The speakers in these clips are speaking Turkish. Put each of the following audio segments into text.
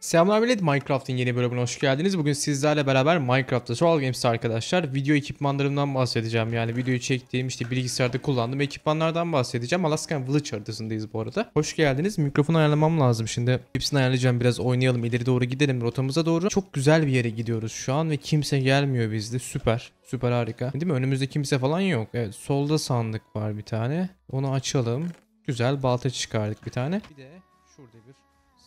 Selamlar millet Minecraft'ın yeni bölümüne hoş geldiniz. Bugün sizlerle beraber Minecraft'ta Survival Games'te arkadaşlar video ekipmanlarımdan bahsedeceğim. Yani videoyu çektiğim işte bilgisayarda kullandığım ekipmanlardan bahsedeceğim. Alaskan Village haritasındayız bu arada. Hoş geldiniz. Mikrofonu ayarlamam lazım şimdi. Hepsini ayarlayacağım biraz oynayalım İleri doğru gidelim rotamıza doğru. Çok güzel bir yere gidiyoruz şu an ve kimse gelmiyor bizde süper. Süper harika. Değil mi? Önümüzde kimse falan yok. Evet solda sandık var bir tane. Onu açalım. Güzel balta çıkardık bir tane. Bir de şurada bir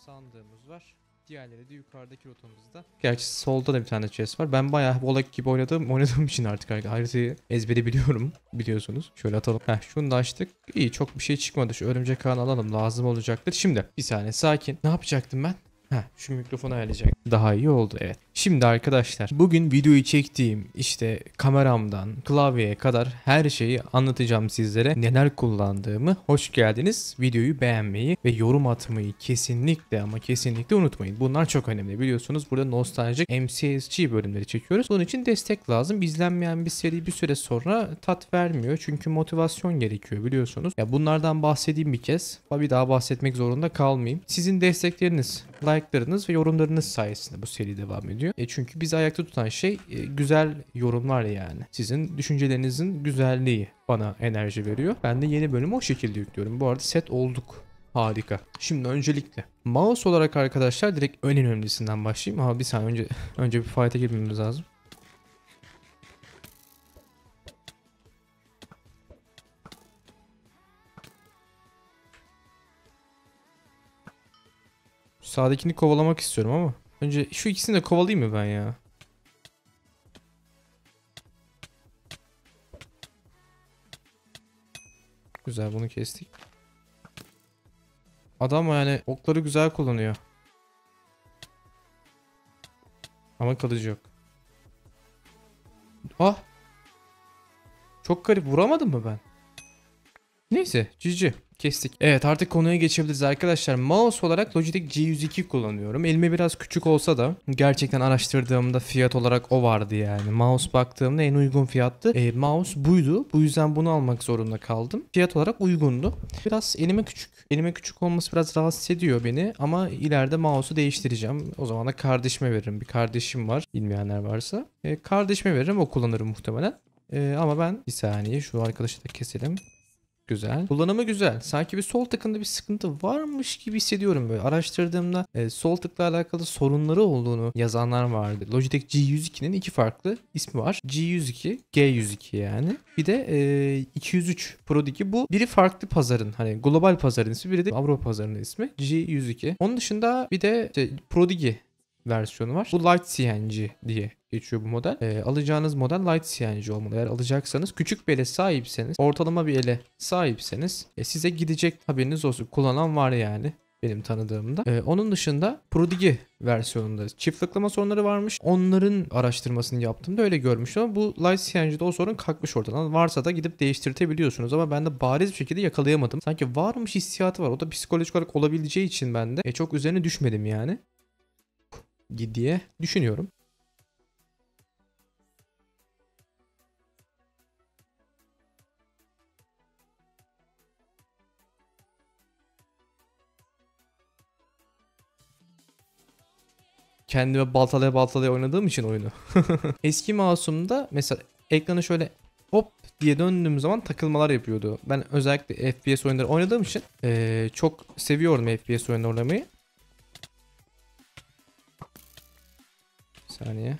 sandığımız var. Diğerleri de yukarıdaki rotamızda. Gerçi solda da bir tane chest var. Ben bayağı Volek gibi oynadım. Oynadığım için artık hani haritayı ezberi biliyorum. Biliyorsunuz. Şöyle atalım. Heh şunu da açtık. İyi çok bir şey çıkmadı. Şu örümcek ağını alalım. Lazım olacaktır. Şimdi bir saniye sakin. Ne yapacaktım ben? Heh, şu mikrofonu ayarlayacak. Daha iyi oldu evet. Şimdi arkadaşlar bugün videoyu çektiğim işte kameramdan klavyeye kadar her şeyi anlatacağım sizlere. Neler kullandığımı. Hoş geldiniz. Videoyu beğenmeyi ve yorum atmayı kesinlikle ama kesinlikle unutmayın. Bunlar çok önemli biliyorsunuz. Burada nostaljik MCSG bölümleri çekiyoruz. Bunun için destek lazım. İzlenmeyen bir seri bir süre sonra tat vermiyor. Çünkü motivasyon gerekiyor biliyorsunuz. Ya bunlardan bahsedeyim bir kez. Bir daha bahsetmek zorunda kalmayayım. Sizin destekleriniz like'larınız ve yorumlarınız sayesinde bu seri devam ediyor. E çünkü bizi ayakta tutan şey e, güzel yorumlar yani. Sizin düşüncelerinizin güzelliği bana enerji veriyor. Ben de yeni bölümü o şekilde yüklüyorum. Bu arada set olduk. Harika. Şimdi öncelikle mouse olarak arkadaşlar direkt en önemlisinden başlayayım. Ama bir saniye önce önce bir fight'e girmemiz lazım. Sağdakini kovalamak istiyorum ama. Önce şu ikisini de kovalayayım mı ben ya? Güzel bunu kestik. Adam yani okları güzel kullanıyor. Ama kalıcı yok. Ah! Çok garip vuramadım mı ben? Neyse cici kestik. Evet artık konuya geçebiliriz arkadaşlar. Mouse olarak Logitech G102 kullanıyorum. Elime biraz küçük olsa da gerçekten araştırdığımda fiyat olarak o vardı yani. Mouse baktığımda en uygun fiyattı. E, mouse buydu. Bu yüzden bunu almak zorunda kaldım. Fiyat olarak uygundu. Biraz elime küçük. Elime küçük olması biraz rahatsız ediyor beni ama ileride mouse'u değiştireceğim. O zaman da kardeşime veririm. Bir kardeşim var bilmeyenler varsa. E, kardeşime veririm o kullanırım muhtemelen. E, ama ben bir saniye şu arkadaşı da keselim. Güzel. Kullanımı güzel. Sanki bir sol tıkında bir sıkıntı varmış gibi hissediyorum böyle. Araştırdığımda e, sol tıkla alakalı sorunları olduğunu yazanlar vardı. Logitech G102'nin iki farklı ismi var. G102, G102 yani. Bir de e, 203 Pro 2. Bu biri farklı pazarın hani global pazarın ismi, biri de Avrupa pazarının ismi. G102. Onun dışında bir de işte Pro 2 versiyonu var. Bu Light CNG diye geçiyor bu model. E, alacağınız model light CNG olmalı. Eğer alacaksanız küçük bir ele sahipseniz, ortalama bir ele sahipseniz e, size gidecek haberiniz olsun. Kullanan var yani benim tanıdığımda. Ee, onun dışında Prodigi versiyonunda çift sorunları varmış. Onların araştırmasını yaptım da öyle görmüştüm ama bu Light CNG'de o sorun kalkmış ortadan. Varsa da gidip değiştirtebiliyorsunuz ama ben de bariz bir şekilde yakalayamadım. Sanki varmış hissiyatı var. O da psikolojik olarak olabileceği için ben de e, çok üzerine düşmedim yani diye düşünüyorum. kendime baltalaya baltalaya oynadığım için oyunu. Eski mouse'umda mesela ekranı şöyle hop diye döndüğüm zaman takılmalar yapıyordu. Ben özellikle FPS oyunları oynadığım için ee, çok seviyorum FPS oyunları oynamayı. saniye.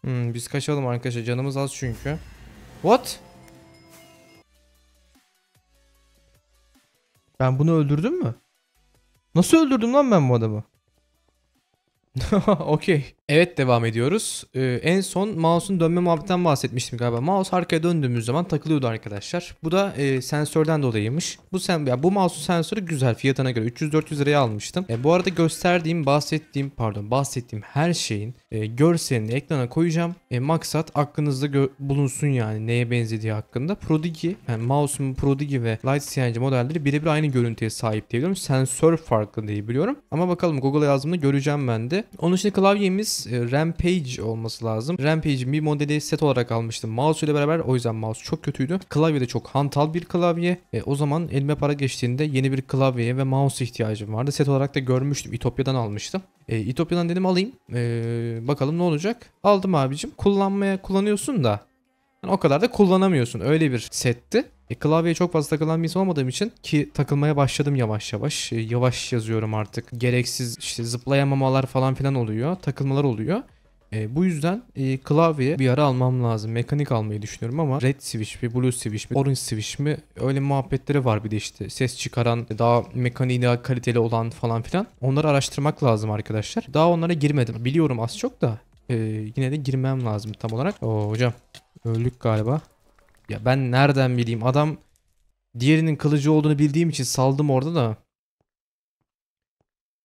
Hmm, biz kaçalım arkadaşlar. Canımız az çünkü. What? Ben bunu öldürdüm mü? Nasıl öldürdüm lan ben bu adamı? Okey. Evet devam ediyoruz. Ee, en son mouse'un dönme muhabbetinden bahsetmiştim galiba. Mouse arkaya döndüğümüz zaman takılıyordu arkadaşlar. Bu da e, sensörden dolayıymış. Bu sen ya bu mouse'un sensörü güzel fiyatına göre 300-400 liraya almıştım. E, bu arada gösterdiğim, bahsettiğim, pardon, bahsettiğim her şeyin e, görselini ekrana koyacağım. E, maksat aklınızda bulunsun yani neye benzediği hakkında. Prodigy, yani mouse'un Prodigy ve Light CNC modelleri birebir aynı görüntüye sahip diyebiliyorum. Sensör farklı biliyorum. Ama bakalım Google'a yazdığımda göreceğim ben de. Onun için klavyemiz dediğimiz e, Rampage olması lazım. Rampage'in bir modeli set olarak almıştım mouse ile beraber. O yüzden mouse çok kötüydü. Klavye de çok hantal bir klavye. E, o zaman elime para geçtiğinde yeni bir klavyeye ve mouse ihtiyacım vardı. Set olarak da görmüştüm. İtopya'dan almıştım. E, İtopya'dan dedim alayım. E, bakalım ne olacak. Aldım abicim. Kullanmaya kullanıyorsun da yani o kadar da kullanamıyorsun. Öyle bir setti. E, klavyeye çok fazla takılan bir insan olmadığım için ki takılmaya başladım yavaş yavaş. E, yavaş yazıyorum artık. Gereksiz işte zıplayamamalar falan filan oluyor. Takılmalar oluyor. E, bu yüzden e, klavye bir ara almam lazım. Mekanik almayı düşünüyorum ama red switch mi, blue switch mi, orange switch mi öyle muhabbetleri var bir de işte. Ses çıkaran, e, daha mekaniği daha kaliteli olan falan filan. Onları araştırmak lazım arkadaşlar. Daha onlara girmedim. Biliyorum az çok da e, yine de girmem lazım tam olarak. Oo, hocam öldük galiba. Ya ben nereden bileyim adam diğerinin kılıcı olduğunu bildiğim için saldım orada da.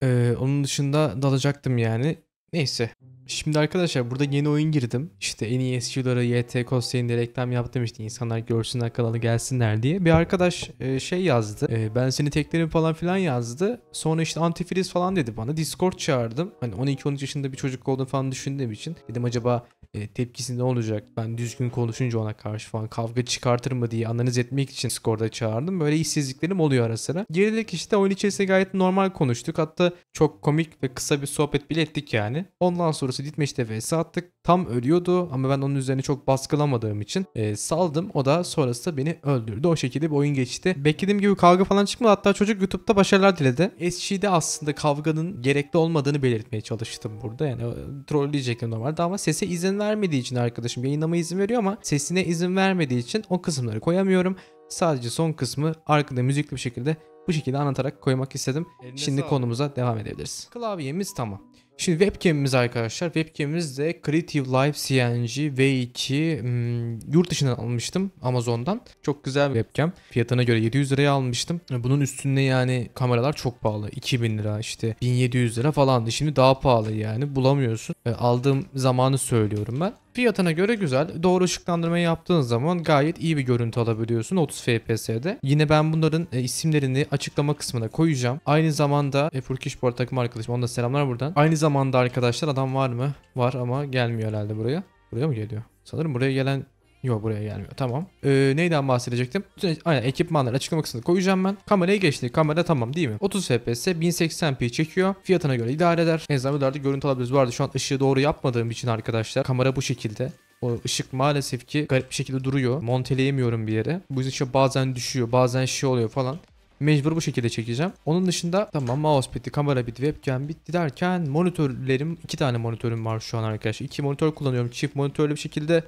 Ee, onun dışında dalacaktım yani. Neyse. Şimdi arkadaşlar burada yeni oyun girdim. İşte en iyi SEO'lara YT Kosya'yı reklam yaptım işte insanlar görsünler kanalı gelsinler diye. Bir arkadaş e, şey yazdı. E, ben seni teklerim falan filan yazdı. Sonra işte antifriz falan dedi bana. Discord çağırdım. Hani 12-13 yaşında bir çocuk olduğunu falan düşündüğüm için. Dedim acaba e, tepkisi ne olacak? Ben düzgün konuşunca ona karşı falan kavga çıkartır mı diye analiz etmek için Discord'a çağırdım. Böyle işsizliklerim oluyor ara sıra. Girdik işte oyun içerisinde gayet normal konuştuk. Hatta çok komik ve kısa bir sohbet bile ettik yani. Ondan sonra Migros'a Ditmeş'te vs attık. Tam ölüyordu ama ben onun üzerine çok baskılamadığım için e, saldım. O da sonrasında beni öldürdü. O şekilde bir oyun geçti. Beklediğim gibi kavga falan çıkmadı. Hatta çocuk YouTube'da başarılar diledi. SC'de aslında kavganın gerekli olmadığını belirtmeye çalıştım burada. Yani e, trolleyecektim normalde ama sese izin vermediği için arkadaşım yayınlama izin veriyor ama sesine izin vermediği için o kısımları koyamıyorum. Sadece son kısmı arkada müzikli bir şekilde bu şekilde anlatarak koymak istedim. Eline Şimdi konumuza devam edebiliriz. Klavyemiz tamam. Şimdi webcam'imiz arkadaşlar. Webcam'imiz de Creative Live CNG V2 hmm, yurt dışından almıştım Amazon'dan. Çok güzel bir webcam. Fiyatına göre 700 liraya almıştım. Bunun üstünde yani kameralar çok pahalı. 2000 lira işte 1700 lira falandı. Şimdi daha pahalı yani bulamıyorsun. aldığım zamanı söylüyorum ben. Fiyatına göre güzel. Doğru ışıklandırmayı yaptığınız zaman gayet iyi bir görüntü alabiliyorsun 30 FPS'de. Yine ben bunların e, isimlerini açıklama kısmına koyacağım. Aynı zamanda e, Furkish takım arkadaşım ona da selamlar buradan. Aynı zamanda arkadaşlar adam var mı? Var ama gelmiyor herhalde buraya. Buraya mı geliyor? Sanırım buraya gelen Yok buraya gelmiyor. Tamam. Ee, neyden bahsedecektim? Bütün, aynen ekipmanları açıklama kısmına koyacağım ben. Kameraya geçti Kamera tamam değil mi? 30 FPS 1080p çekiyor. Fiyatına göre idare eder. En azından buralarda görüntü alabiliriz. Bu arada şu an ışığı doğru yapmadığım için arkadaşlar kamera bu şekilde. O ışık maalesef ki garip bir şekilde duruyor. Monteleyemiyorum bir yere. Bu yüzden işte bazen düşüyor, bazen şey oluyor falan. Mecbur bu şekilde çekeceğim. Onun dışında tamam mouse bitti, kamera bitti, webcam bitti derken monitörlerim, iki tane monitörüm var şu an arkadaşlar. İki monitör kullanıyorum. Çift monitörlü bir şekilde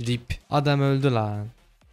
Rip. Adam öldü lan.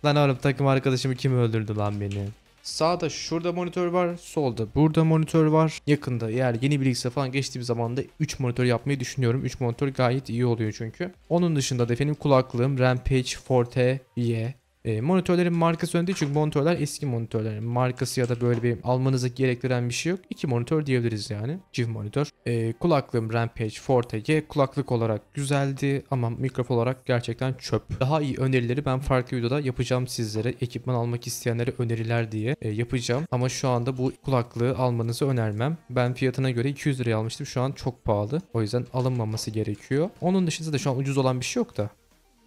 Lan oğlum takım arkadaşımı kim öldürdü lan beni? Sağda şurada monitör var. Solda burada monitör var. Yakında yani yeni bilgisayar falan geçtiğim zaman da 3 monitör yapmayı düşünüyorum. 3 monitör gayet iyi oluyor çünkü. Onun dışında da efendim kulaklığım Rampage Forte Y. E, monitörlerin markası önemli değil çünkü monitörler eski monitörlerin markası ya da böyle bir almanızı gerektiren bir şey yok. İki monitör diyebiliriz yani. Civ monitör. E, kulaklığım Rampage Forte G kulaklık olarak güzeldi ama mikrofon olarak gerçekten çöp. Daha iyi önerileri ben farklı videoda yapacağım sizlere. Ekipman almak isteyenlere öneriler diye e, yapacağım. Ama şu anda bu kulaklığı almanızı önermem. Ben fiyatına göre 200 liraya almıştım. Şu an çok pahalı. O yüzden alınmaması gerekiyor. Onun dışında da şu an ucuz olan bir şey yok da.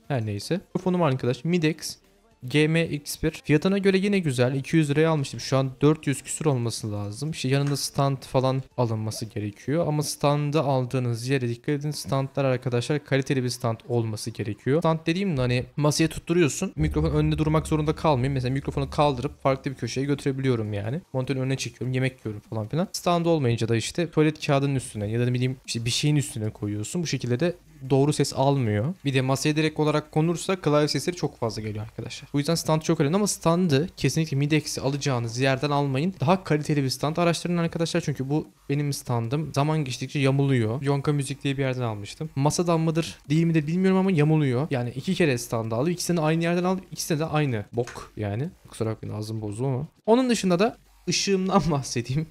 Her neyse. Mikrofonum arkadaş Midex GMX1 fiyatına göre yine güzel 200 liraya almıştım şu an 400 küsür olması lazım işte yanında stand falan alınması gerekiyor ama standı aldığınız yere dikkat edin standlar arkadaşlar kaliteli bir stand olması gerekiyor stand dediğimde hani masaya tutturuyorsun mikrofon önünde durmak zorunda kalmayayım mesela mikrofonu kaldırıp farklı bir köşeye götürebiliyorum yani monitörün önüne çekiyorum yemek yiyorum falan filan stand olmayınca da işte tuvalet kağıdının üstüne ya da ne bileyim işte bir şeyin üstüne koyuyorsun bu şekilde de doğru ses almıyor. Bir de masaya direkt olarak konursa klavye sesleri çok fazla geliyor arkadaşlar. Bu yüzden stand çok önemli ama standı kesinlikle midex'i alacağınız yerden almayın. Daha kaliteli bir stand araştırın arkadaşlar çünkü bu benim standım. Zaman geçtikçe yamuluyor. Yonka Müzik diye bir yerden almıştım. Masadan mıdır değil de bilmiyorum ama yamuluyor. Yani iki kere standı aldım. İkisini aynı yerden aldım. İkisine de aynı bok yani. Kusura bakmayın ağzım bozuldu. ama. Onun dışında da ışığımdan bahsedeyim.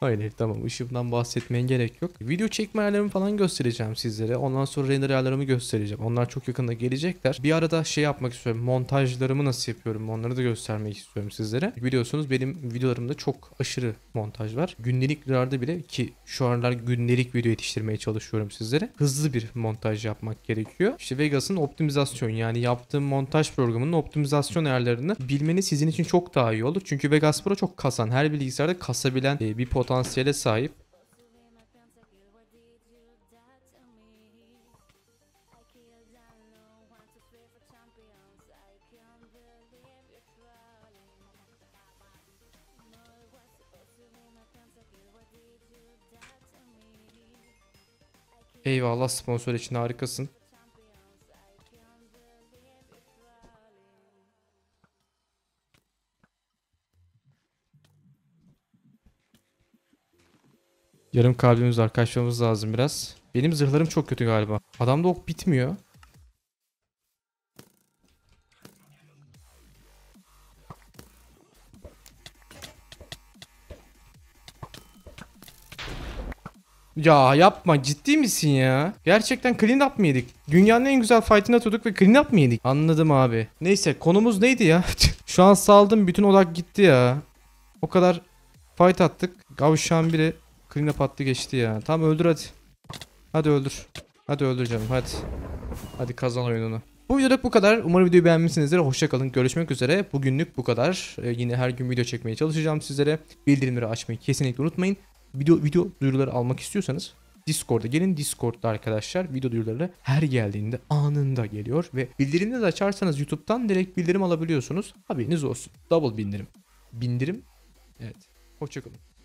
Hayır tamam ışığından bahsetmeye gerek yok. Video çekme ayarlarımı falan göstereceğim sizlere. Ondan sonra render ayarlarımı göstereceğim. Onlar çok yakında gelecekler. Bir arada şey yapmak istiyorum. Montajlarımı nasıl yapıyorum onları da göstermek istiyorum sizlere. Biliyorsunuz benim videolarımda çok aşırı montaj var. Gündeliklarda bile ki şu anlar gündelik video yetiştirmeye çalışıyorum sizlere. Hızlı bir montaj yapmak gerekiyor. İşte Vegas'ın optimizasyon yani yaptığım montaj programının optimizasyon ayarlarını bilmeniz sizin için çok daha iyi olur. Çünkü Vegas Pro çok kasan. Her bilgisayarda kasabilen e, bir pot potansiyele sahip. Eyvallah sponsor için harikasın. Yarım kalbimiz var. Kaçmamız lazım biraz. Benim zırhlarım çok kötü galiba. Adamda ok bitmiyor. Ya yapma ciddi misin ya? Gerçekten clean up mı yedik? Dünyanın en güzel fight'ini atıyorduk ve clean up mı yedik? Anladım abi. Neyse konumuz neydi ya? Şu an saldım bütün odak gitti ya. O kadar fight attık. Gavşan biri Klinga patlı geçti ya. Tam öldür hadi. Hadi öldür. Hadi öldür canım hadi. Hadi kazan oyununu. Bu videoda bu kadar. Umarım videoyu beğenmişsinizdir. Hoşçakalın. Görüşmek üzere. Bugünlük bu kadar. Ee, yine her gün video çekmeye çalışacağım sizlere. Bildirimleri açmayı kesinlikle unutmayın. Video, video duyuruları almak istiyorsanız Discord'a gelin. Discord'da arkadaşlar video duyuruları her geldiğinde anında geliyor ve bildirimleri de açarsanız YouTube'dan direkt bildirim alabiliyorsunuz. Haberiniz olsun. Double bindirim. Bindirim. Evet. Hoşçakalın.